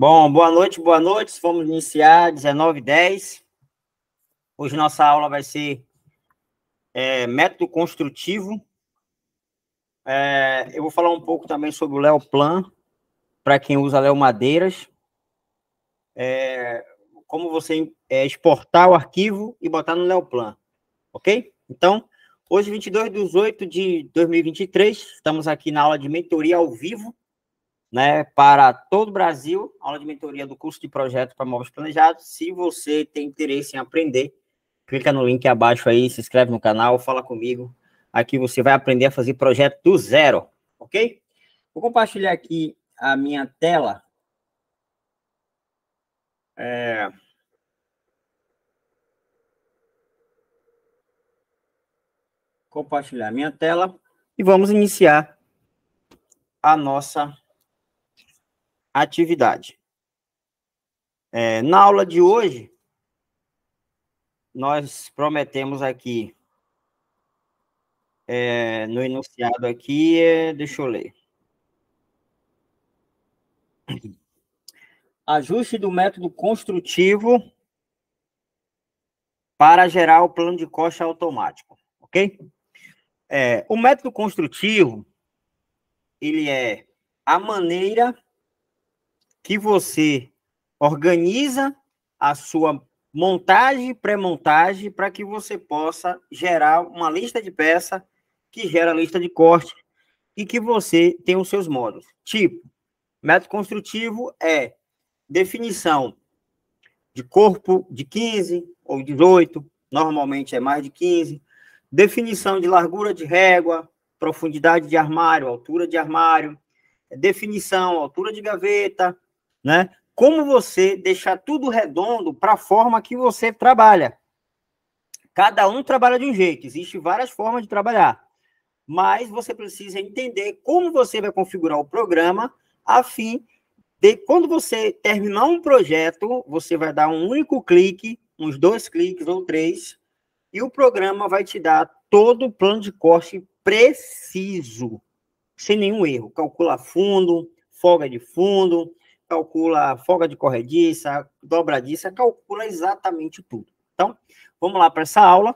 Bom, boa noite, boa noite. Vamos iniciar 19h10. Hoje nossa aula vai ser é, método construtivo. É, eu vou falar um pouco também sobre o Léo Plan, para quem usa Léo Madeiras. É, como você é, exportar o arquivo e botar no Léo Plan, ok? Então, hoje, 22 de 8 de 2023, estamos aqui na aula de mentoria ao vivo né, para todo o Brasil, aula de mentoria do curso de projeto para móveis planejados. Se você tem interesse em aprender, clica no link abaixo aí, se inscreve no canal, fala comigo. Aqui você vai aprender a fazer projeto do zero, ok? Vou compartilhar aqui a minha tela. É... Compartilhar a minha tela e vamos iniciar a nossa atividade. É, na aula de hoje, nós prometemos aqui, é, no enunciado aqui, é, deixa eu ler. Ajuste do método construtivo para gerar o plano de coxa automático, ok? É, o método construtivo, ele é a maneira que você organiza a sua montagem, pré-montagem, para que você possa gerar uma lista de peça que gera lista de corte e que você tem os seus módulos. Tipo, método construtivo é definição de corpo de 15 ou 18, normalmente é mais de 15, definição de largura de régua, profundidade de armário, altura de armário, definição, altura de gaveta, né? Como você deixar tudo redondo para a forma que você trabalha. Cada um trabalha de um jeito, existem várias formas de trabalhar. Mas você precisa entender como você vai configurar o programa a fim de quando você terminar um projeto, você vai dar um único clique, uns dois cliques ou três, e o programa vai te dar todo o plano de corte preciso, sem nenhum erro. Calcula fundo, folga de fundo, calcula folga de corrediça, dobradiça, calcula exatamente tudo. Então, vamos lá para essa aula.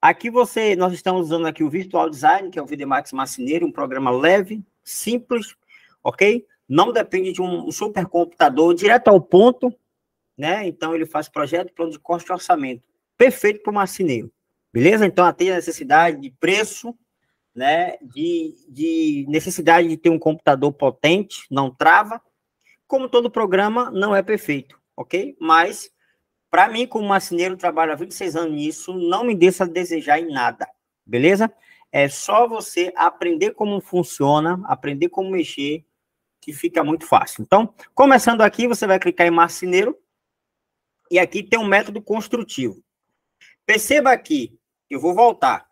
Aqui você, nós estamos usando aqui o Virtual Design, que é o Videmax Marceneiro, um programa leve, simples, ok? Não depende de um supercomputador, direto ao ponto, né? Então ele faz projeto, plano de custo e orçamento. Perfeito para o marceneiro, beleza? Então atende a necessidade de preço, né? De, de necessidade de ter um computador potente, não trava, como todo programa, não é perfeito, ok? Mas, para mim, como marceneiro, trabalho há 26 anos nisso, não me deixa desejar em nada, beleza? É só você aprender como funciona, aprender como mexer, que fica muito fácil. Então, começando aqui, você vai clicar em marceneiro, e aqui tem um método construtivo. Perceba aqui, eu vou voltar.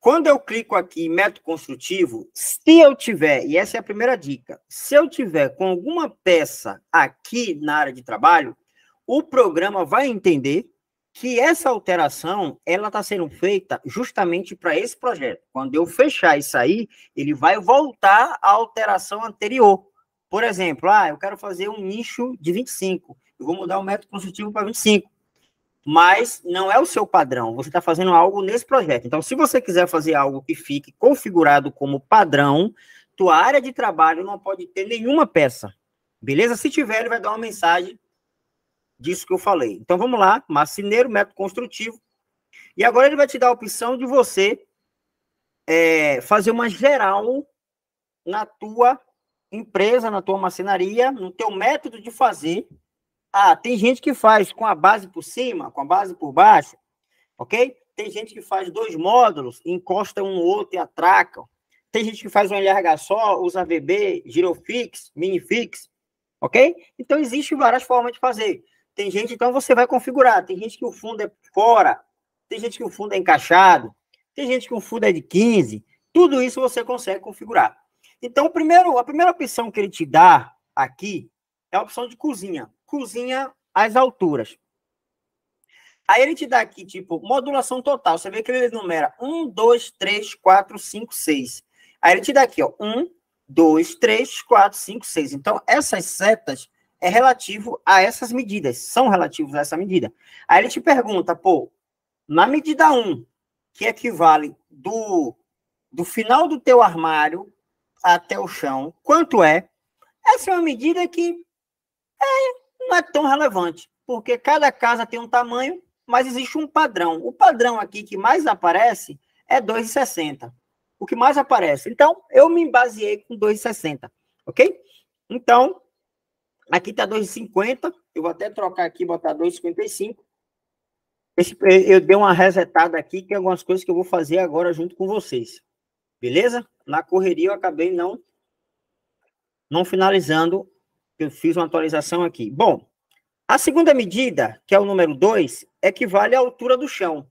Quando eu clico aqui em método construtivo, se eu tiver, e essa é a primeira dica, se eu tiver com alguma peça aqui na área de trabalho, o programa vai entender que essa alteração ela está sendo feita justamente para esse projeto. Quando eu fechar isso aí, ele vai voltar à alteração anterior. Por exemplo, ah, eu quero fazer um nicho de 25, eu vou mudar o método construtivo para 25 mas não é o seu padrão. Você está fazendo algo nesse projeto. Então, se você quiser fazer algo que fique configurado como padrão, tua área de trabalho não pode ter nenhuma peça. Beleza? Se tiver, ele vai dar uma mensagem disso que eu falei. Então, vamos lá. Marceneiro, método construtivo. E agora ele vai te dar a opção de você é, fazer uma geral na tua empresa, na tua macinaria, no teu método de fazer ah, tem gente que faz com a base por cima, com a base por baixo, ok? Tem gente que faz dois módulos, encosta um no outro e atraca. Tem gente que faz um LH só, usa VB, girofix, minifix, ok? Então, existem várias formas de fazer. Tem gente, então, você vai configurar. Tem gente que o fundo é fora, tem gente que o fundo é encaixado, tem gente que o fundo é de 15. Tudo isso você consegue configurar. Então, primeiro, a primeira opção que ele te dá aqui é a opção de cozinha cozinha às alturas. Aí ele te dá aqui, tipo, modulação total. Você vê que ele numera 1, 2, 3, 4, 5, 6. Aí ele te dá aqui, ó, 1, 2, 3, 4, 5, 6. Então, essas setas é relativo a essas medidas, são relativos a essa medida. Aí ele te pergunta, pô, na medida 1, que equivale do, do final do teu armário até o chão, quanto é? Essa é uma medida que é não é tão relevante, porque cada casa tem um tamanho, mas existe um padrão. O padrão aqui que mais aparece é 2,60. O que mais aparece. Então, eu me baseei com 2,60, ok? Então, aqui está 2,50. Eu vou até trocar aqui, botar 2,55. Eh, eu dei uma resetada aqui, que é algumas coisas que eu vou fazer agora junto com vocês. Beleza? Na correria eu acabei não não finalizando eu fiz uma atualização aqui. Bom, a segunda medida, que é o número 2, equivale à altura do chão.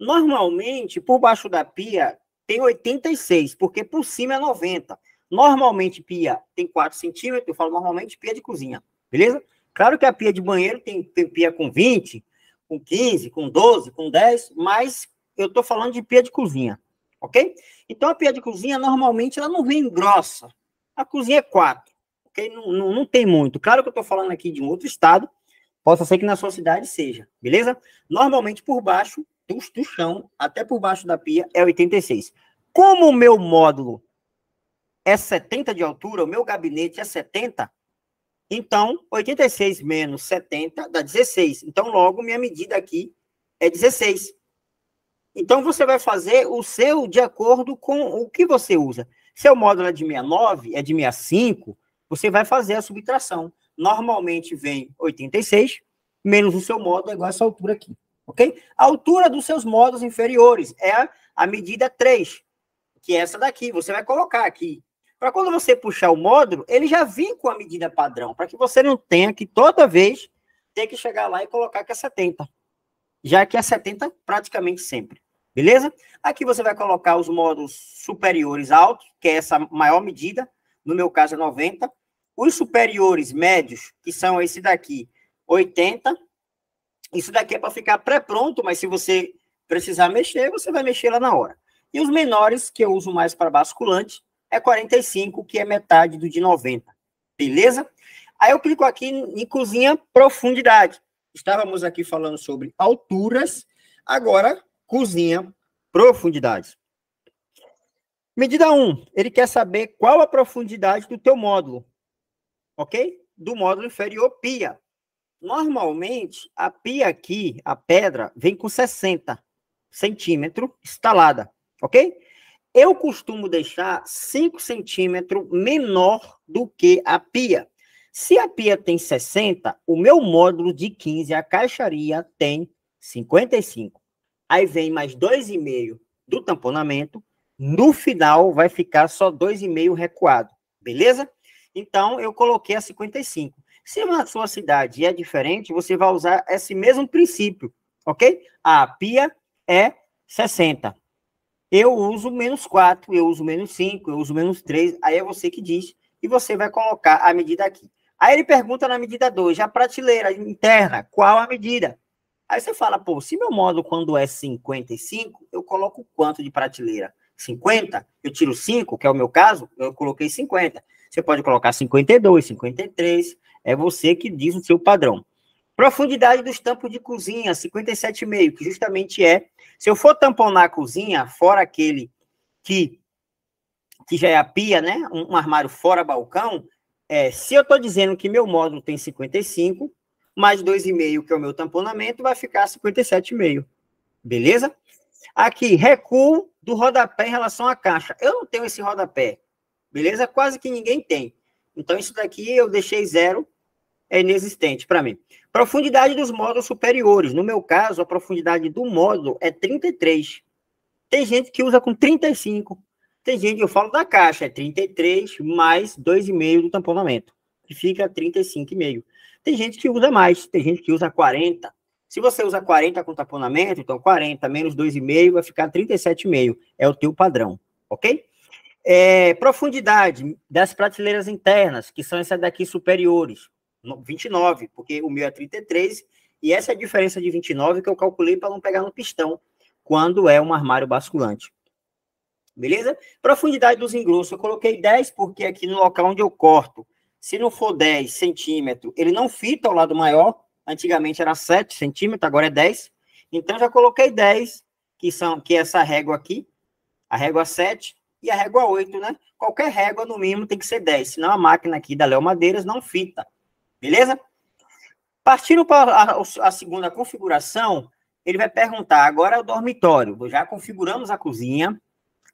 Normalmente, por baixo da pia, tem 86, porque por cima é 90. Normalmente, pia tem 4 centímetros, eu falo normalmente pia de cozinha, beleza? Claro que a pia de banheiro tem, tem pia com 20, com 15, com 12, com 10, mas eu estou falando de pia de cozinha, ok? Então, a pia de cozinha, normalmente, ela não vem grossa. A cozinha é 4. Porque não, não, não tem muito. Claro que eu estou falando aqui de um outro estado, possa ser que na sua cidade seja, beleza? Normalmente por baixo do, do chão até por baixo da pia é 86. Como o meu módulo é 70 de altura, o meu gabinete é 70, então 86 menos 70 dá 16. Então logo minha medida aqui é 16. Então você vai fazer o seu de acordo com o que você usa. Seu é módulo é de 69, é de 65, você vai fazer a subtração. Normalmente vem 86 menos o seu módulo é igual a essa altura aqui, ok? A altura dos seus módulos inferiores é a, a medida 3, que é essa daqui. Você vai colocar aqui. Para quando você puxar o módulo, ele já vem com a medida padrão, para que você não tenha que toda vez ter que chegar lá e colocar que é 70. Já que é 70 praticamente sempre. Beleza? Aqui você vai colocar os módulos superiores altos, que é essa maior medida, no meu caso é 90, os superiores médios, que são esse daqui, 80. Isso daqui é para ficar pré-pronto, mas se você precisar mexer, você vai mexer lá na hora. E os menores, que eu uso mais para basculante, é 45, que é metade do de 90. Beleza? Aí eu clico aqui em cozinha profundidade. Estávamos aqui falando sobre alturas, agora cozinha profundidade. Medida 1, ele quer saber qual a profundidade do teu módulo ok? Do módulo inferior, pia. Normalmente, a pia aqui, a pedra, vem com 60 centímetros instalada, ok? Eu costumo deixar 5 centímetros menor do que a pia. Se a pia tem 60, o meu módulo de 15, a caixaria, tem 55. Aí vem mais 2,5 do tamponamento. No final, vai ficar só 2,5 recuado, beleza? Então, eu coloquei a 55. Se na sua cidade é diferente, você vai usar esse mesmo princípio, ok? A pia é 60. Eu uso menos 4, eu uso menos 5, eu uso menos 3, aí é você que diz, e você vai colocar a medida aqui. Aí ele pergunta na medida 2, a prateleira interna, qual a medida? Aí você fala, pô, se meu módulo quando é 55, eu coloco quanto de prateleira? 50? Eu tiro 5, que é o meu caso, eu coloquei 50. Você pode colocar 52, 53, é você que diz o seu padrão. Profundidade dos tampos de cozinha, 57,5, que justamente é, se eu for tamponar a cozinha, fora aquele que, que já é a pia, né? Um, um armário fora balcão, é, se eu estou dizendo que meu módulo tem 55, mais 2,5, que é o meu tamponamento, vai ficar 57,5. Beleza? Aqui, recuo do rodapé em relação à caixa. Eu não tenho esse rodapé beleza? Quase que ninguém tem. Então, isso daqui eu deixei zero, é inexistente para mim. Profundidade dos módulos superiores. No meu caso, a profundidade do módulo é 33. Tem gente que usa com 35. Tem gente, eu falo da caixa, é 33 mais 2,5 do tamponamento, que fica 35,5. Tem gente que usa mais, tem gente que usa 40. Se você usa 40 com tamponamento, então 40 menos 2,5 vai ficar 37,5. É o teu padrão, ok? É, profundidade das prateleiras internas, que são essas daqui superiores, 29, porque o meu é 33, e essa é a diferença de 29 que eu calculei para não pegar no pistão quando é um armário basculante. Beleza? Profundidade dos engrossos, eu coloquei 10 porque aqui no local onde eu corto, se não for 10 centímetros, ele não fita ao lado maior, antigamente era 7 centímetros, agora é 10, então já coloquei 10, que, são, que é essa régua aqui, a régua 7, e a régua 8, né? Qualquer régua, no mínimo, tem que ser 10, senão a máquina aqui da Léo Madeiras não fita. Beleza? Partindo para a, segunda configuração, ele vai perguntar, agora é o dormitório, já configuramos a cozinha,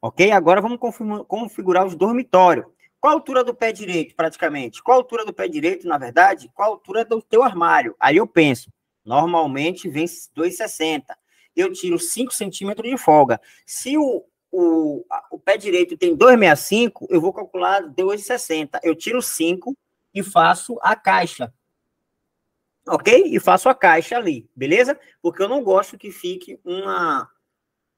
ok? Agora vamos configurar os dormitórios. Qual a altura do pé direito, praticamente? Qual a altura do pé direito, na verdade? Qual a altura do teu armário? Aí eu penso, normalmente vem 2,60. Eu tiro 5 centímetros de folga. Se o, o, o pé direito tem 2,65, eu vou calcular 2,60. Eu tiro 5 e faço a caixa. Ok? E faço a caixa ali, beleza? Porque eu não gosto que fique uma,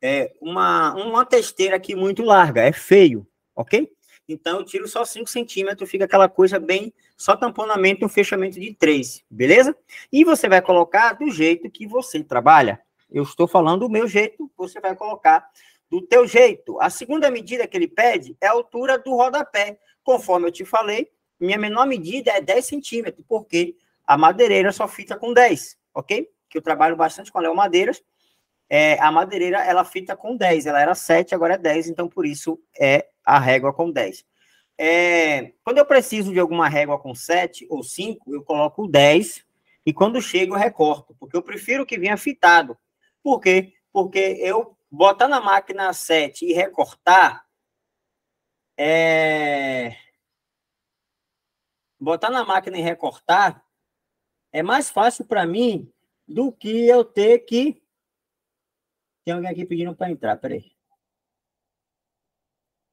é, uma, uma testeira aqui muito larga, é feio, ok? Então eu tiro só 5 centímetros, fica aquela coisa bem, só tamponamento um fechamento de 3, beleza? E você vai colocar do jeito que você trabalha. Eu estou falando o meu jeito, você vai colocar do teu jeito. A segunda medida que ele pede é a altura do rodapé. Conforme eu te falei, minha menor medida é 10 centímetros, porque a madeireira só fica com 10, ok? Que eu trabalho bastante com a Leo Madeiras. É, a madeireira, ela fita com 10, ela era 7, agora é 10, então por isso é a régua com 10. É, quando eu preciso de alguma régua com 7 ou 5, eu coloco 10 e quando chega, eu recorto, porque eu prefiro que venha fitado. Por quê? Porque eu botar na máquina 7 e recortar, é... botar na máquina e recortar é mais fácil para mim do que eu ter que. Tem alguém aqui pedindo para entrar, peraí.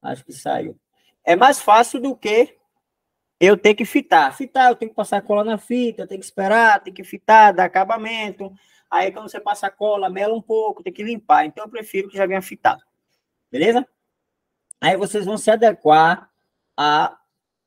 Acho que saiu. É mais fácil do que eu ter que fitar. Fitar, eu tenho que passar cola na fita, eu tenho que esperar, tem que fitar, dar acabamento, Aí quando você passa cola, mela um pouco, tem que limpar. Então eu prefiro que já venha fitado. Beleza? Aí vocês vão se adequar a,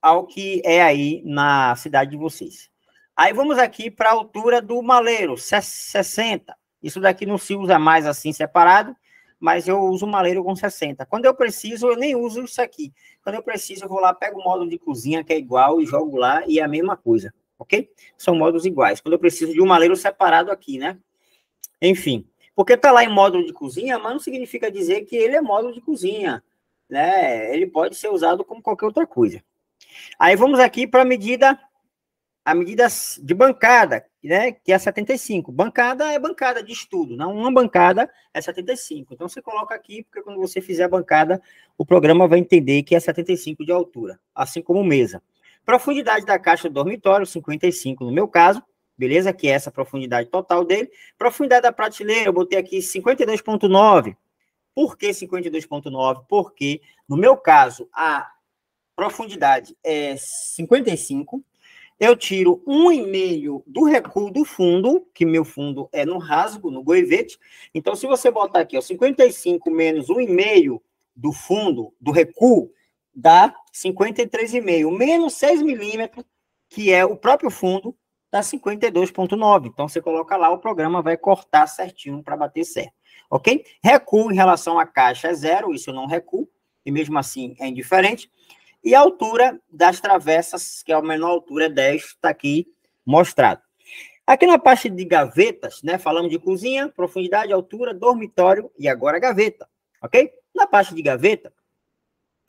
ao que é aí na cidade de vocês. Aí vamos aqui para a altura do maleiro, 60. Isso daqui não se usa mais assim separado, mas eu uso o maleiro com 60. Quando eu preciso, eu nem uso isso aqui. Quando eu preciso, eu vou lá, pego o módulo de cozinha, que é igual, e jogo lá, e é a mesma coisa, ok? São módulos iguais. Quando eu preciso de um maleiro separado aqui, né? Enfim, porque está lá em módulo de cozinha, mas não significa dizer que ele é módulo de cozinha, né? Ele pode ser usado como qualquer outra coisa. Aí vamos aqui para a medida a medida de bancada, né, que é 75. Bancada é bancada de estudo, não né? uma bancada é 75. Então você coloca aqui, porque quando você fizer a bancada, o programa vai entender que é 75 de altura, assim como mesa. Profundidade da caixa do dormitório, 55 no meu caso beleza? Que é essa profundidade total dele. Profundidade da prateleira, eu botei aqui 52,9. Por que 52,9? Porque, no meu caso, a profundidade é 55. Eu tiro 1,5 do recuo do fundo, que meu fundo é no rasgo, no goivete. Então, se você botar aqui, ó, 55 menos 1,5 do fundo, do recuo, dá 53,5. Menos 6 milímetros, que é o próprio fundo, dá 52,9. Então, você coloca lá, o programa vai cortar certinho para bater certo. Ok? Recuo em relação à caixa é zero, isso eu não recuo, e mesmo assim é indiferente. E a altura das travessas, que é a menor altura, é 10, está aqui mostrado. Aqui na parte de gavetas, né? Falamos de cozinha, profundidade, altura, dormitório e agora gaveta, ok? Na parte de gaveta,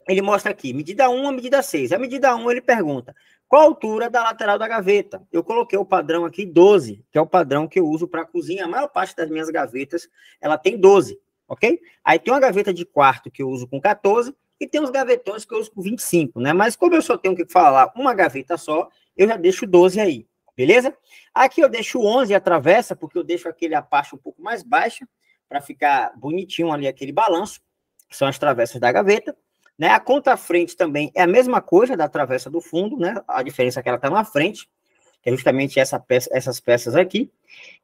ele mostra aqui, medida 1 a medida 6. A medida 1 ele pergunta, qual a altura da lateral da gaveta? Eu coloquei o padrão aqui 12, que é o padrão que eu uso para a cozinha. A maior parte das minhas gavetas, ela tem 12, ok? Aí tem uma gaveta de quarto que eu uso com 14 e tem uns gavetões que eu uso com 25, né? Mas como eu só tenho que falar uma gaveta só, eu já deixo 12 aí, beleza? Aqui eu deixo 11 a travessa, porque eu deixo aquele a parte um pouco mais baixa, para ficar bonitinho ali aquele balanço, que são as travessas da gaveta. Né? A contra-frente também é a mesma coisa da travessa do fundo, né? a diferença é que ela está na frente, que é justamente essa peça, essas peças aqui,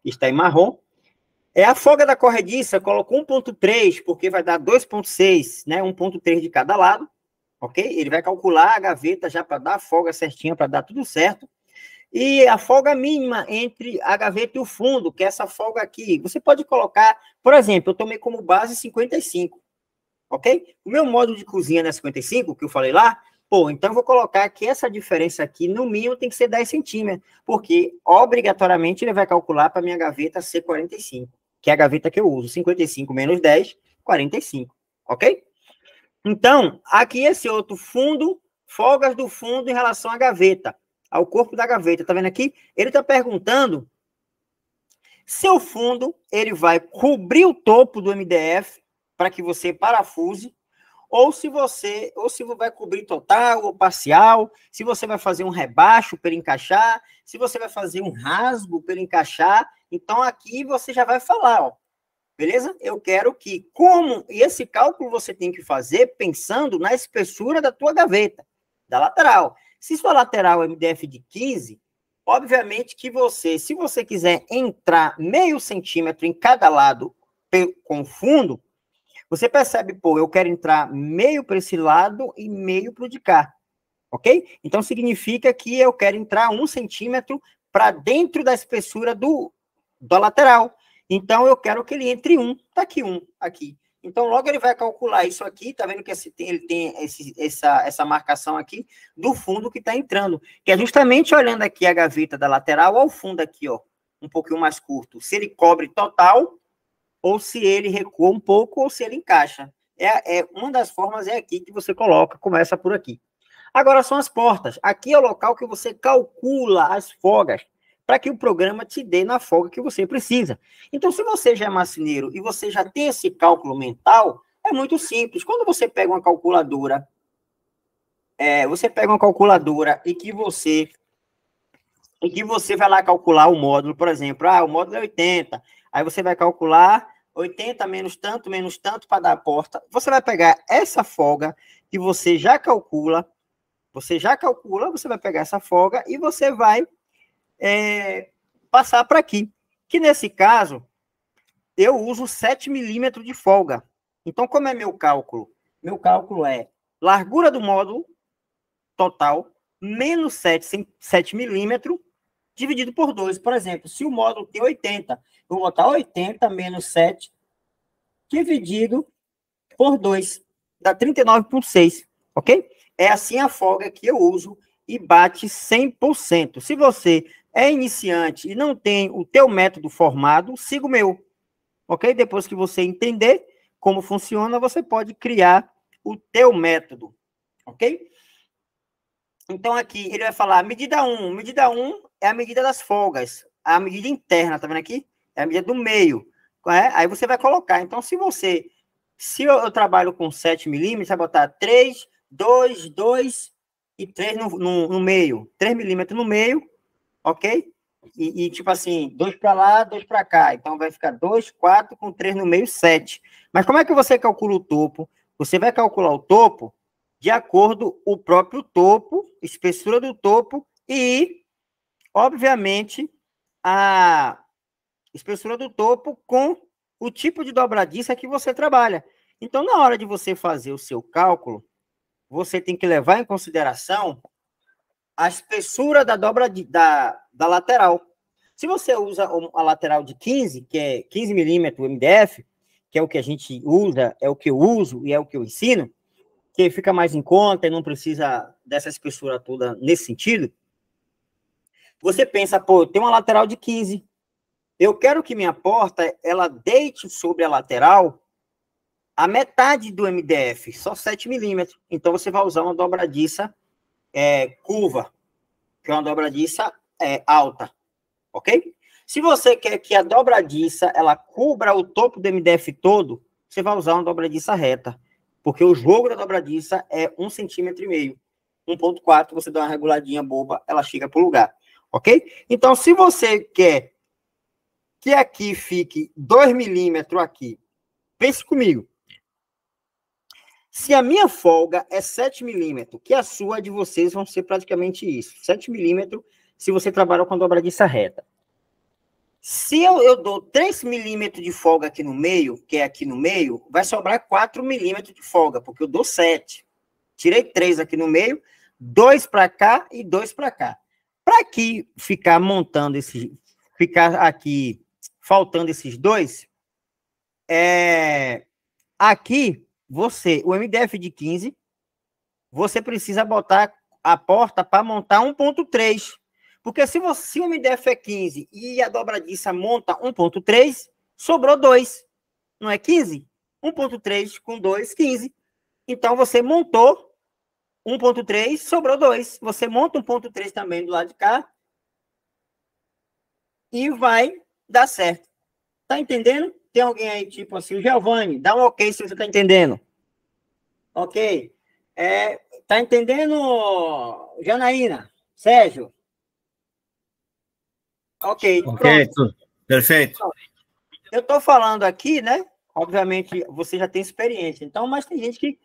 que está em marrom. É a folga da corrediça, colocou 1.3, porque vai dar 2.6, né? 1.3 de cada lado, ok? Ele vai calcular a gaveta já para dar a folga certinha, para dar tudo certo. E a folga mínima entre a gaveta e o fundo, que é essa folga aqui. Você pode colocar, por exemplo, eu tomei como base 55 ok? O meu módulo de cozinha na é 55, que eu falei lá, pô, então eu vou colocar que essa diferença aqui, no mínimo, tem que ser 10 centímetros, porque obrigatoriamente ele vai calcular para minha gaveta ser 45, que é a gaveta que eu uso, 55 menos 10, 45, ok? Então, aqui esse outro fundo, folgas do fundo em relação à gaveta, ao corpo da gaveta, tá vendo aqui? Ele está perguntando se o fundo ele vai cobrir o topo do MDF para que você parafuse, ou se você, ou se vai cobrir total ou parcial, se você vai fazer um rebaixo para encaixar, se você vai fazer um rasgo para encaixar, então aqui você já vai falar, ó, beleza? Eu quero que como e esse cálculo você tem que fazer pensando na espessura da tua gaveta, da lateral. Se sua lateral é MDF de 15, Obviamente que você, se você quiser entrar meio centímetro em cada lado com fundo, você percebe, pô, eu quero entrar meio para esse lado e meio para o de cá, ok? Então significa que eu quero entrar um centímetro para dentro da espessura do, da lateral. Então eu quero que ele entre um, tá aqui um, aqui. Então logo ele vai calcular isso aqui, tá vendo que esse, ele tem esse, essa, essa marcação aqui do fundo que está entrando, que é justamente olhando aqui a gaveta da lateral ao fundo aqui, ó, um pouquinho mais curto. Se ele cobre total, ou se ele recua um pouco, ou se ele encaixa. É, é Uma das formas é aqui que você coloca, começa por aqui. Agora são as portas. Aqui é o local que você calcula as folgas para que o programa te dê na folga que você precisa. Então, se você já é macineiro e você já tem esse cálculo mental, é muito simples. Quando você pega uma calculadora, é, você pega uma calculadora e que você e que você vai lá calcular o módulo, por exemplo, ah, o módulo é 80. Aí você vai calcular 80 menos tanto, menos tanto para dar a porta. Você vai pegar essa folga que você já calcula, você já calcula, você vai pegar essa folga e você vai é, passar para aqui. Que nesse caso, eu uso 7 milímetros de folga. Então, como é meu cálculo? Meu cálculo é largura do módulo total menos 7, 7 milímetros dividido por 2. Por exemplo, se o módulo tem 80, eu vou botar 80 menos 7 dividido por 2, dá 39,6, ok? É assim a folga que eu uso e bate 100%. Se você é iniciante e não tem o teu método formado, siga o meu, ok? Depois que você entender como funciona, você pode criar o teu método, ok? Então, aqui ele vai falar medida 1. Medida 1 é a medida das folgas. A medida interna, tá vendo aqui? É a medida do meio né? aí você vai colocar. Então, se você, se eu, eu trabalho com 7 milímetros, vai botar 3, 2, 2 e 3 no, no, no meio, 3 milímetros no meio, ok? E, e tipo assim, 2 para lá, 2 para cá. Então, vai ficar 2, 4 com 3 no meio, 7. Mas como é que você calcula o topo? Você vai calcular o topo de acordo com o próprio topo, espessura do topo e, obviamente, a espessura do topo com o tipo de dobradiça que você trabalha. Então, na hora de você fazer o seu cálculo, você tem que levar em consideração a espessura da dobra de, da, da lateral. Se você usa a lateral de 15, que é 15 milímetros MDF, que é o que a gente usa, é o que eu uso e é o que eu ensino, que fica mais em conta e não precisa dessa espessura toda nesse sentido, você pensa, pô, tem uma lateral de 15, eu quero que minha porta ela deite sobre a lateral a metade do MDF, só 7 milímetros. Então você vai usar uma dobradiça é, curva, que é uma dobradiça é, alta, ok? Se você quer que a dobradiça ela cubra o topo do MDF todo, você vai usar uma dobradiça reta, porque o jogo da dobradiça é um centímetro e meio. 1.4, você dá uma reguladinha boba, ela chega para o lugar, ok? Então, se você quer que aqui fique 2 milímetros aqui. Pense comigo. Se a minha folga é 7 milímetros, que a sua de vocês vão ser praticamente isso. 7 milímetros se você trabalhou com dobradiça reta. Se eu, eu dou 3 milímetros de folga aqui no meio, que é aqui no meio, vai sobrar 4 milímetros de folga, porque eu dou 7. Tirei 3 aqui no meio, 2 para cá e 2 para cá. Para que ficar montando esse, ficar aqui faltando esses dois, é, aqui você, o MDF de 15, você precisa botar a porta para montar 1.3. Porque se, você, se o MDF é 15 e a dobradiça monta 1.3, sobrou 2. Não é 15? 1.3 com 2, 15. Então você montou 1.3, sobrou 2. Você monta 1.3 também do lado de cá e vai dá certo. Tá entendendo? Tem alguém aí, tipo assim, o Giovanni, dá um ok se você tá entendendo. Ok. É, tá entendendo, Janaína? Sérgio? Ok. Ok, perfeito. Eu tô falando aqui, né? Obviamente, você já tem experiência, então, mas tem gente que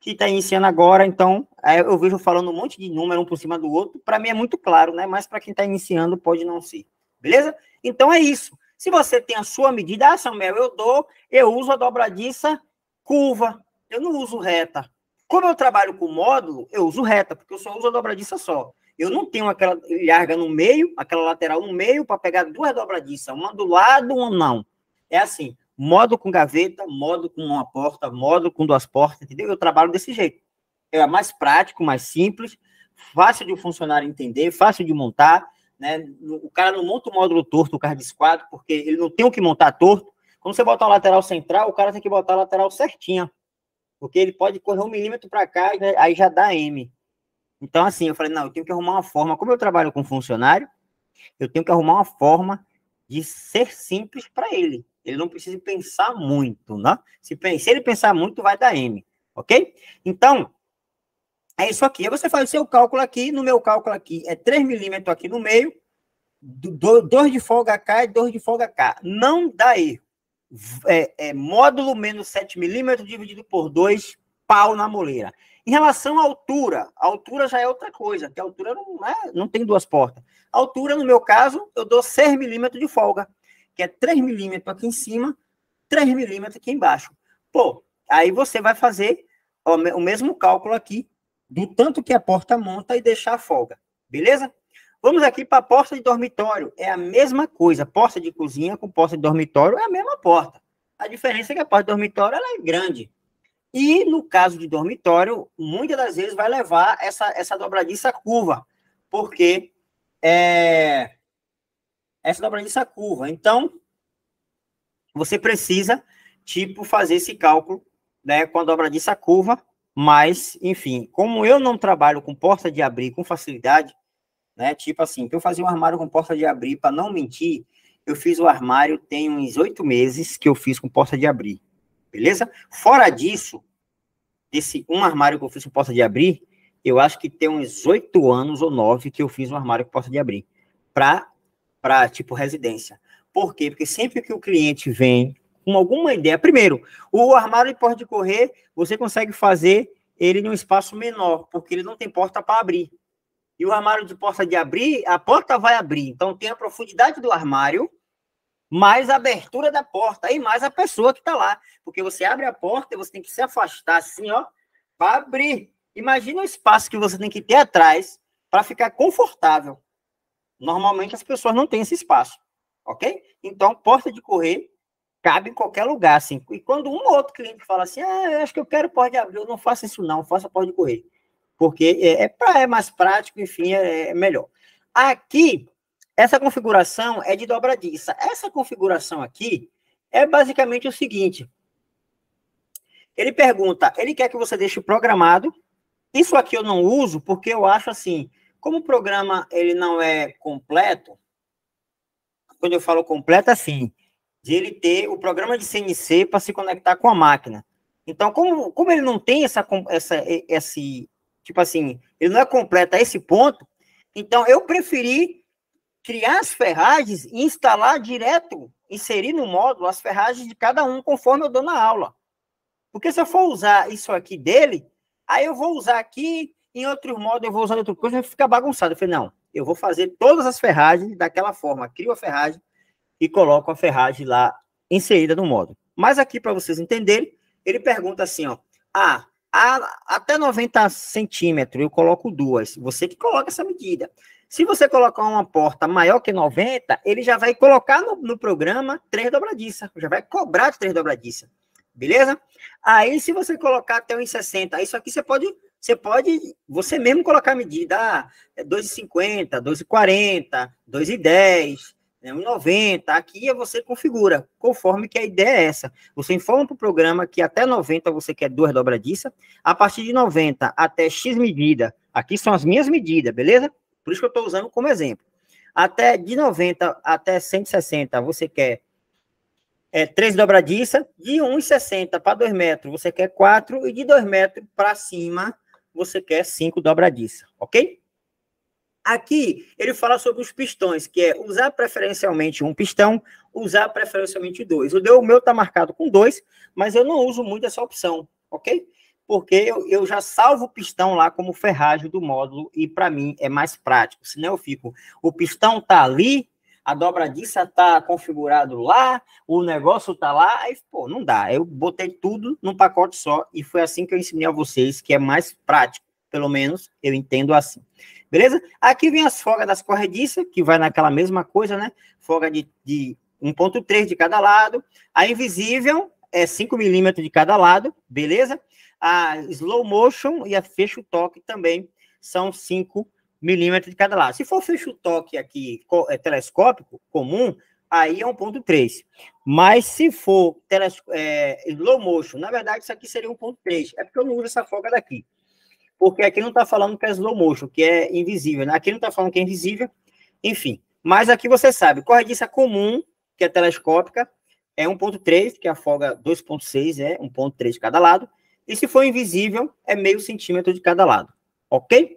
que está iniciando agora, então é, eu vejo falando um monte de número um por cima do outro, para mim é muito claro, né? Mas para quem está iniciando pode não ser. Beleza? Então é isso. Se você tem a sua medida, ah, Samuel, eu dou, eu uso a dobradiça curva, eu não uso reta. Como eu trabalho com módulo, eu uso reta, porque eu só uso a dobradiça só. Eu não tenho aquela larga no meio, aquela lateral no meio, para pegar duas dobradiças, uma do lado, uma não. É assim, modo com gaveta, modo com uma porta, modo com duas portas, entendeu? Eu trabalho desse jeito. É mais prático, mais simples, fácil de o funcionário entender, fácil de montar, né? O cara não monta o módulo torto, o carro de esquadro, porque ele não tem o que montar torto. Quando você botar o lateral central, o cara tem que botar a lateral certinha, porque ele pode correr um milímetro para cá e aí já dá M. Então, assim, eu falei, não, eu tenho que arrumar uma forma, como eu trabalho com funcionário, eu tenho que arrumar uma forma de ser simples para ele. Ele não precisa pensar muito, né? Se, se ele pensar muito, vai dar M, ok? Então, é isso aqui. Aí você faz o seu cálculo aqui, no meu cálculo aqui é 3 milímetros aqui no meio, 2 de folga cá e 2 de folga cá. Não dá erro. É, é, módulo menos 7 milímetros dividido por 2, pau na moleira. Em relação à altura, a altura já é outra coisa, que a altura não, é, não tem duas portas. A altura, no meu caso, eu dou 6 milímetros de folga, que é 3 milímetros aqui em cima, 3 milímetros aqui embaixo. Pô, aí você vai fazer o mesmo cálculo aqui do tanto que a porta monta e deixar a folga, beleza? Vamos aqui para a porta de dormitório. É a mesma coisa. Porta de cozinha com porta de dormitório é a mesma porta. A diferença é que a porta de dormitório ela é grande. E no caso de dormitório, muitas das vezes vai levar essa, essa dobradiça curva, porque é essa dobradiça curva. Então, você precisa, tipo, fazer esse cálculo né, com a dobradiça curva mas, enfim, como eu não trabalho com porta de abrir com facilidade, né? Tipo assim, para eu fazer um armário com porta de abrir, para não mentir, eu fiz o armário tem uns oito meses que eu fiz com porta de abrir, beleza? Fora disso, desse um armário que eu fiz com porta de abrir, eu acho que tem uns oito anos ou nove que eu fiz um armário com porta de abrir, para, tipo, residência. Por quê? Porque sempre que o cliente vem com alguma ideia. Primeiro, o armário de porta de correr, você consegue fazer ele num espaço menor, porque ele não tem porta para abrir. E o armário de porta de abrir, a porta vai abrir. Então tem a profundidade do armário, mais a abertura da porta, e mais a pessoa que está lá. Porque você abre a porta e você tem que se afastar assim, ó, para abrir. Imagina o espaço que você tem que ter atrás para ficar confortável. Normalmente as pessoas não têm esse espaço, ok? Então, porta de correr cabe em qualquer lugar, assim. E quando um ou outro cliente fala assim, ah, eu acho que eu quero pode abrir, eu não faça isso não, faça pode correr. Porque é, é, pra, é mais prático, enfim, é, é melhor. Aqui, essa configuração é de dobradiça. Essa configuração aqui é basicamente o seguinte. Ele pergunta, ele quer que você deixe programado. Isso aqui eu não uso porque eu acho assim, como o programa ele não é completo, quando eu falo completo, é assim, de ele ter o programa de CNC para se conectar com a máquina. Então, como, como ele não tem essa, essa, esse, tipo assim, ele não é completo a esse ponto, então eu preferi criar as ferragens e instalar direto, inserir no módulo as ferragens de cada um conforme eu dou na aula. Porque se eu for usar isso aqui dele, aí eu vou usar aqui, em outro modo eu vou usar outra coisa, vai ficar bagunçado. Eu falei, não, eu vou fazer todas as ferragens daquela forma, crio a ferragem e coloco a ferragem lá inserida no módulo. Mas aqui, para vocês entenderem, ele pergunta assim, ó, ah, a, até 90 centímetros eu coloco duas, você que coloca essa medida. Se você colocar uma porta maior que 90, ele já vai colocar no, no programa três dobradiças, já vai cobrar de três dobradiças, beleza? Aí, se você colocar até 1,60, isso aqui você pode, você pode, você mesmo colocar a medida, ah, 2,50, 2,40, 2,10, é 1,90, aqui é você configura, conforme que a ideia é essa. Você informa para o programa que até 90 você quer duas dobradiças, a partir de 90 até X medida, aqui são as minhas medidas, beleza? Por isso que eu estou usando como exemplo. Até de 90 até 160 você quer é, três dobradiças, de 1,60 para 2 metros você quer quatro, e de 2 metros para cima você quer cinco dobradiças, ok? Aqui ele fala sobre os pistões, que é usar preferencialmente um pistão, usar preferencialmente dois. O, meu está marcado com dois, mas eu não uso muito essa opção, ok? Porque eu, eu já salvo o pistão lá como ferragem do módulo e para mim é mais prático. Senão eu fico, o pistão tá ali, a dobradiça tá configurado lá, o negócio tá lá, aí, pô, não dá. Eu botei tudo num pacote só e foi assim que eu ensinei a vocês que é mais prático. Pelo menos eu entendo assim. Beleza? Aqui vem as folgas das corrediças, que vai naquela mesma coisa, né? Folga de, de 1.3 de cada lado. A invisível é 5 milímetros de cada lado, beleza? A slow motion e a fecho toque também são 5 milímetros de cada lado. Se for fecho toque aqui é, telescópico, comum, aí é 1.3. Mas se for é, slow motion, na verdade isso aqui seria 1.3. É porque eu não uso essa folga daqui porque aqui não está falando que é slow motion, que é invisível, né? Aqui não está falando que é invisível, enfim. Mas aqui você sabe, corrediça é comum, que é telescópica, é 1.3, que a folga 2.6 é 1.3 de cada lado. E se for invisível, é meio centímetro de cada lado, ok?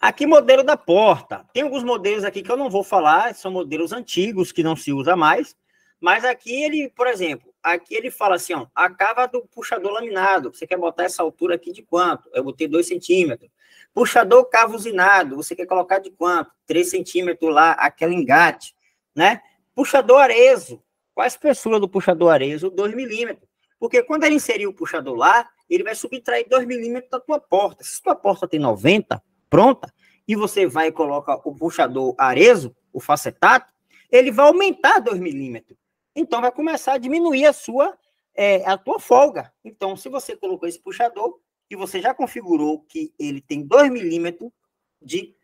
Aqui, modelo da porta. Tem alguns modelos aqui que eu não vou falar, são modelos antigos que não se usa mais. Mas aqui ele, por exemplo, Aqui ele fala assim, ó, a cava do puxador laminado, você quer botar essa altura aqui de quanto? Eu botei 2 centímetros. Puxador cavo usinado, você quer colocar de quanto? 3 centímetros lá, aquela engate, né? Puxador areso, qual a espessura do puxador areso? 2 milímetros. Porque quando ele inserir o puxador lá, ele vai subtrair 2 milímetros da tua porta. Se tua porta tem 90, pronta, e você vai e coloca o puxador areso, o facetato, ele vai aumentar 2 milímetros então vai começar a diminuir a sua é, a tua folga. Então, se você colocou esse puxador e você já configurou que ele tem 2 milímetros de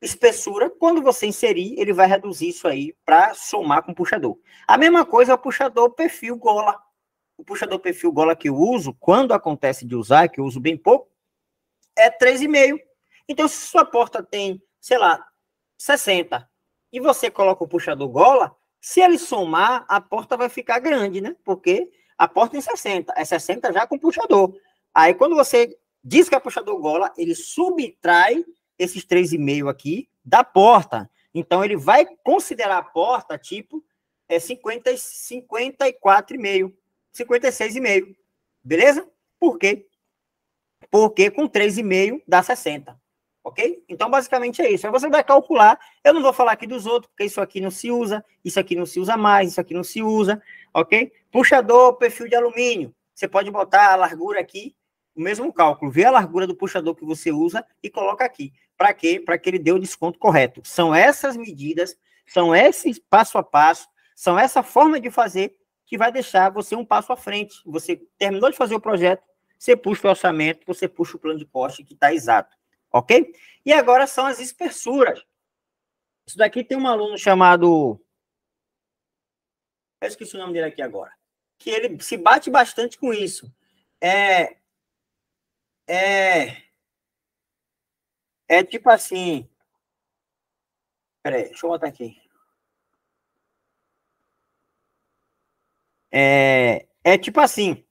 espessura, quando você inserir, ele vai reduzir isso aí para somar com o puxador. A mesma coisa é o puxador perfil gola. O puxador perfil gola que eu uso, quando acontece de usar, que eu uso bem pouco, é 3,5. Então, se sua porta tem, sei lá, 60, e você coloca o puxador gola, se ele somar, a porta vai ficar grande, né? Porque a porta em 60, é 60 é já com puxador. Aí quando você diz que é puxador gola, ele subtrai esses 3,5 aqui da porta. Então ele vai considerar a porta tipo é 50, 54,5, 56,5. Beleza? Por quê? Porque com 3,5 dá 60 ok? Então, basicamente é isso. Aí você vai calcular. Eu não vou falar aqui dos outros, porque isso aqui não se usa, isso aqui não se usa mais, isso aqui não se usa, ok? Puxador, perfil de alumínio. Você pode botar a largura aqui, o mesmo cálculo. Vê a largura do puxador que você usa e coloca aqui. Para quê? Para que ele dê o desconto correto. São essas medidas, são esses passo a passo, são essa forma de fazer que vai deixar você um passo à frente. Você terminou de fazer o projeto, você puxa o orçamento, você puxa o plano de corte que está exato ok? E agora são as espessuras. Isso daqui tem um aluno chamado... Eu esqueci o nome dele aqui agora. Que ele se bate bastante com isso. É... É... É tipo assim... Peraí, deixa eu botar aqui. É, é tipo assim.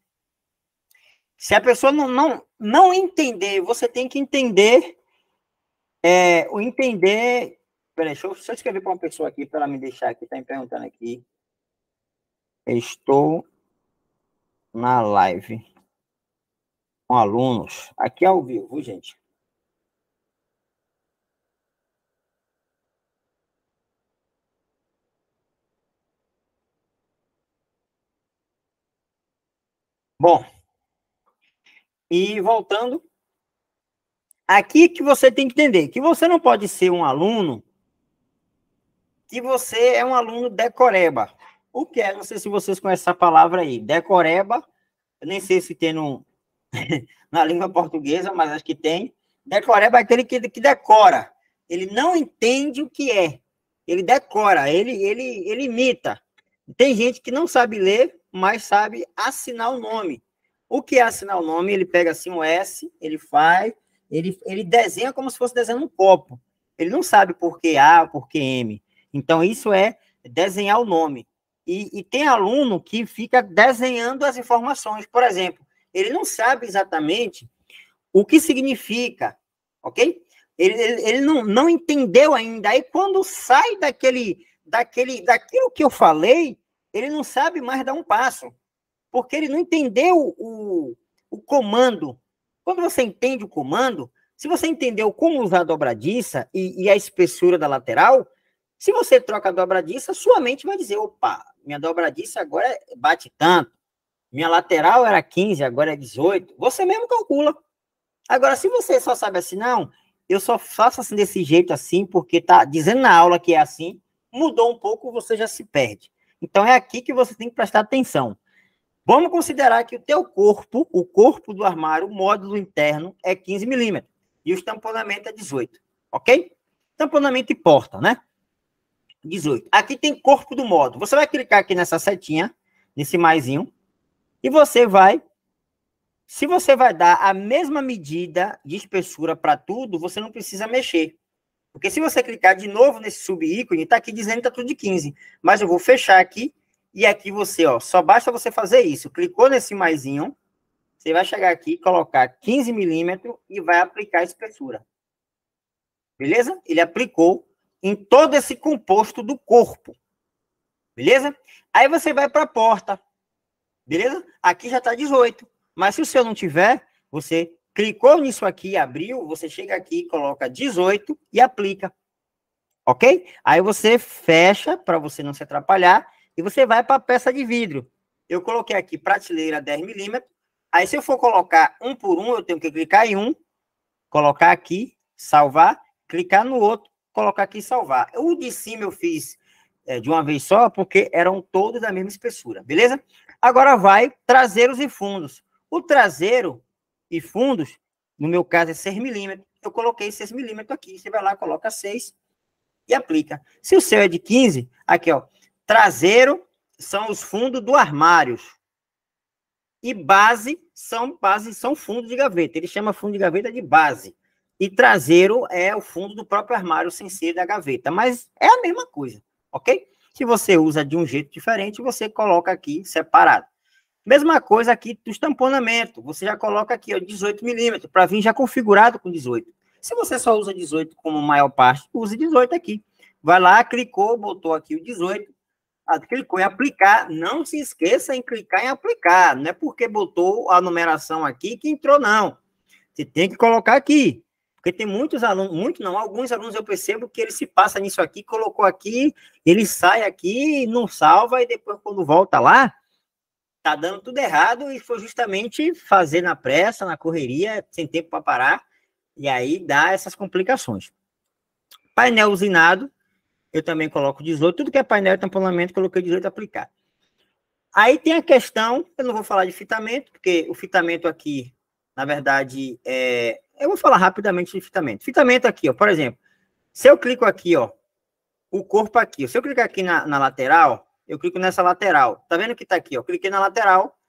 Se a pessoa não, não não entender, você tem que entender é, o entender. Peraí, deixa eu só escrever para uma pessoa aqui, para ela me deixar aqui, está me perguntando aqui. Estou na live com alunos, aqui ao vivo, gente. Bom. E voltando, aqui que você tem que entender que você não pode ser um aluno que você é um aluno decoreba. O que é? Não sei se vocês conhecem essa palavra aí, decoreba. nem sei se tem no, na língua portuguesa, mas acho que tem. Decoreba é aquele que, que decora. Ele não entende o que é. Ele decora, ele, ele, ele imita. Tem gente que não sabe ler, mas sabe assinar o nome. O que é assinar o nome, ele pega assim um S, ele faz, ele, ele desenha como se fosse desenhando um copo. Ele não sabe por que A, por que M. Então, isso é desenhar o nome. E, e tem aluno que fica desenhando as informações. Por exemplo, ele não sabe exatamente o que significa, ok? Ele, ele, ele não, não entendeu ainda. Aí, quando sai daquele, daquele, daquilo que eu falei, ele não sabe mais dar um passo porque ele não entendeu o, o comando. Quando você entende o comando, se você entendeu como usar a dobradiça e, e a espessura da lateral, se você troca a dobradiça, sua mente vai dizer: opa, minha dobradiça agora bate tanto, minha lateral era 15, agora é 18. Você mesmo calcula. Agora, se você só sabe assim, não, eu só faço assim desse jeito assim, porque tá dizendo na aula que é assim, mudou um pouco, você já se perde. Então é aqui que você tem que prestar atenção. Vamos considerar que o teu corpo, o corpo do armário, o módulo interno é 15 milímetros e o estamponamento é 18, ok? Tamponamento e porta, né? 18. Aqui tem corpo do módulo. Você vai clicar aqui nessa setinha, nesse maisinho, e você vai... Se você vai dar a mesma medida de espessura para tudo, você não precisa mexer. Porque se você clicar de novo nesse sub-ícone, está aqui dizendo que está tudo de 15. Mas eu vou fechar aqui e aqui você, ó, só basta você fazer isso. Clicou nesse maisinho, você vai chegar aqui, colocar 15 milímetros e vai aplicar a espessura. Beleza? Ele aplicou em todo esse composto do corpo. Beleza? Aí você vai para a porta. Beleza? Aqui já está 18. Mas se o seu não tiver, você clicou nisso aqui, abriu, você chega aqui, coloca 18 e aplica. Ok? Aí você fecha para você não se atrapalhar e você vai para a peça de vidro. Eu coloquei aqui prateleira 10 milímetros, aí se eu for colocar um por um, eu tenho que clicar em um, colocar aqui, salvar, clicar no outro, colocar aqui e salvar. O de cima eu fiz é, de uma vez só, porque eram todos da mesma espessura, beleza? Agora vai traseiros e fundos. O traseiro e fundos, no meu caso é 6 milímetros, eu coloquei 6 milímetros aqui, você vai lá, coloca 6 e aplica. Se o seu é de 15, aqui ó, Traseiro são os fundos do armários. E base são base são fundos de gaveta. Ele chama fundo de gaveta de base. E traseiro é o fundo do próprio armário sem ser da gaveta, mas é a mesma coisa, OK? Se você usa de um jeito diferente, você coloca aqui separado. Mesma coisa aqui do estamponamento. Você já coloca aqui, ó, 18 milímetros, para vir já configurado com 18. Se você só usa 18 como maior parte, use 18 aqui. Vai lá, clicou, botou aqui o 18 aquele ah, em aplicar, não se esqueça em clicar em aplicar. Não é porque botou a numeração aqui que entrou, não. Você tem que colocar aqui. Porque tem muitos alunos, muito não, alguns alunos eu percebo que ele se passa nisso aqui, colocou aqui, ele sai aqui, não salva, e depois quando volta lá, tá dando tudo errado, e foi justamente fazer na pressa, na correria, sem tempo para parar, e aí dá essas complicações. Painel usinado, eu também coloco 18. Tudo que é painel e tamponamento, coloquei 18 aplicado. Aí tem a questão, eu não vou falar de fitamento, porque o fitamento aqui, na verdade, é... Eu vou falar rapidamente de fitamento. Fitamento aqui, ó, por exemplo, se eu clico aqui, ó, o corpo aqui, se eu clicar aqui na, na lateral, eu clico nessa lateral. Tá vendo que tá aqui, ó? Cliquei na lateral,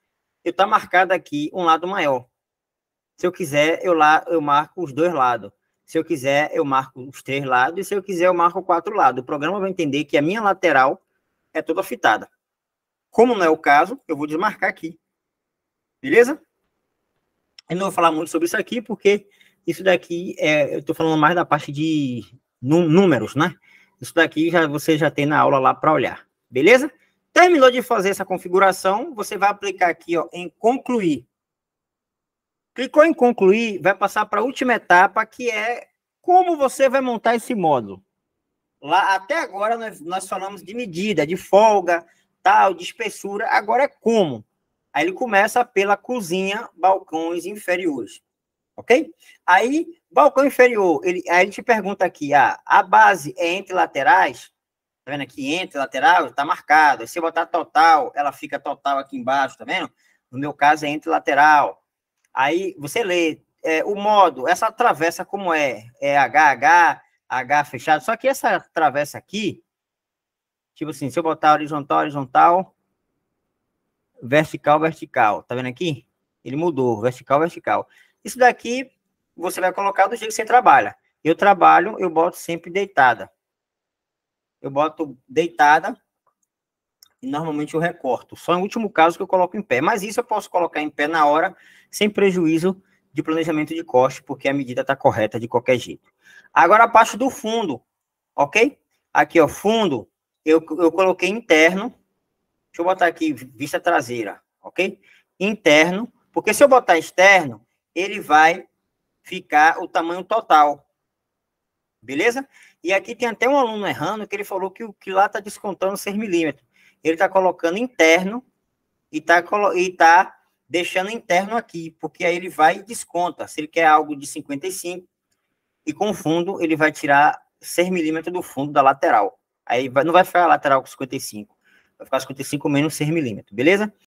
eu tá marcado aqui um lado maior. Se eu quiser, eu lá eu marco os dois lados. Se eu quiser, eu marco os três lados, e se eu quiser, eu marco quatro lados. O programa vai entender que a minha lateral é toda fitada. Como não é o caso, eu vou desmarcar aqui. Beleza? Eu não vou falar muito sobre isso aqui, porque isso daqui é, eu estou falando mais da parte de números, né? Isso daqui já, você já tem na aula lá para olhar. Beleza? Terminou de fazer essa configuração, você vai aplicar aqui ó, em concluir. Clicou em concluir, vai passar para a última etapa, que é como você vai montar esse módulo. Lá até agora nós, nós falamos de medida, de folga, tal, de espessura, agora é como. Aí ele começa pela cozinha, balcões inferiores. OK? Aí balcão inferior, ele aí ele te pergunta aqui, ah, a base é entre laterais? Tá vendo aqui entre lateral, tá marcado. Se eu botar total, ela fica total aqui embaixo, tá vendo? No meu caso é entre lateral. Aí você lê é, o modo, essa travessa como é? É HH, H fechado. Só que essa travessa aqui, tipo assim, se eu botar horizontal, horizontal, vertical, vertical. Tá vendo aqui? Ele mudou, vertical, vertical. Isso daqui você vai colocar do jeito que você trabalha. Eu trabalho, eu boto sempre deitada. Eu boto deitada e normalmente eu recorto. Só em é último caso que eu coloco em pé. Mas isso eu posso colocar em pé na hora, sem prejuízo de planejamento de corte, porque a medida está correta de qualquer jeito. Agora a parte do fundo, ok? Aqui, ó, fundo, eu, eu coloquei interno. Deixa eu botar aqui vista traseira, ok? Interno, porque se eu botar externo, ele vai ficar o tamanho total, beleza? E aqui tem até um aluno errando que ele falou que, que lá está descontando 6 milímetros ele está colocando interno e está e tá deixando interno aqui, porque aí ele vai e desconta. Se ele quer algo de 55 e com fundo, ele vai tirar 6 milímetros do fundo da lateral. Aí vai, não vai ficar a lateral com 55, vai ficar 55 menos 6 milímetros, beleza?